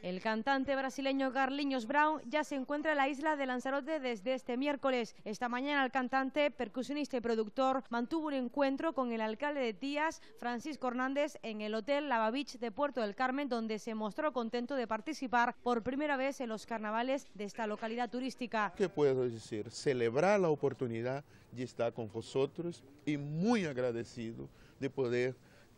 El cantante brasileño Garliños Brown ya se encuentra en la isla de Lanzarote desde este miércoles. Esta mañana el cantante, percusionista y productor mantuvo un encuentro con el alcalde de Tías, Francisco Hernández, en el Hotel Lava de Puerto del Carmen, donde se mostró contento de participar por primera vez en los carnavales de esta localidad turística. ¿Qué puedo decir? Celebrar la oportunidad y estar con vosotros y muy agradecido de poder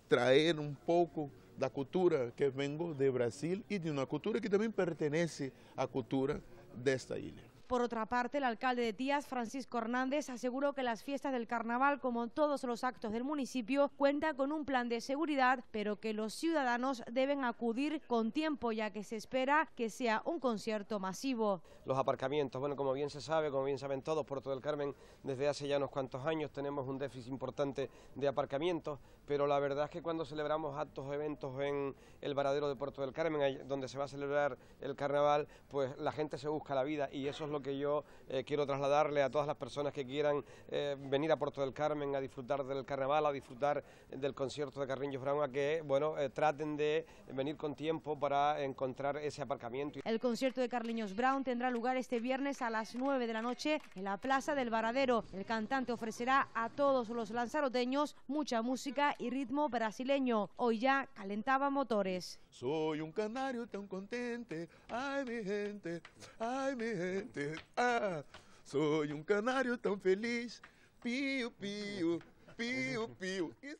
traer un poco da cultura que vengo de Brasil e de uma cultura que também pertence à cultura desta ilha. Por otra parte, el alcalde de Tías, Francisco Hernández, aseguró que las fiestas del carnaval, como todos los actos del municipio, cuenta con un plan de seguridad, pero que los ciudadanos deben acudir con tiempo, ya que se espera que sea un concierto masivo. Los aparcamientos, bueno, como bien se sabe, como bien saben todos, Puerto del Carmen, desde hace ya unos cuantos años tenemos un déficit importante de aparcamientos, pero la verdad es que cuando celebramos actos o eventos en el varadero de Puerto del Carmen, donde se va a celebrar el carnaval, pues la gente se busca la vida y eso es lo que yo eh, quiero trasladarle a todas las personas que quieran eh, venir a Puerto del Carmen a disfrutar del carnaval, a disfrutar del concierto de Carlinhos Brown, a que bueno, eh, traten de venir con tiempo para encontrar ese aparcamiento. El concierto de Carliños Brown tendrá lugar este viernes a las 9 de la noche en la Plaza del Varadero. El cantante ofrecerá a todos los lanzaroteños mucha música y ritmo brasileño. Hoy ya calentaba motores. Soy un canario tan contente, ay mi gente, me mi Ah, sou um canário tão feliz. Pio, pio, pio, pio.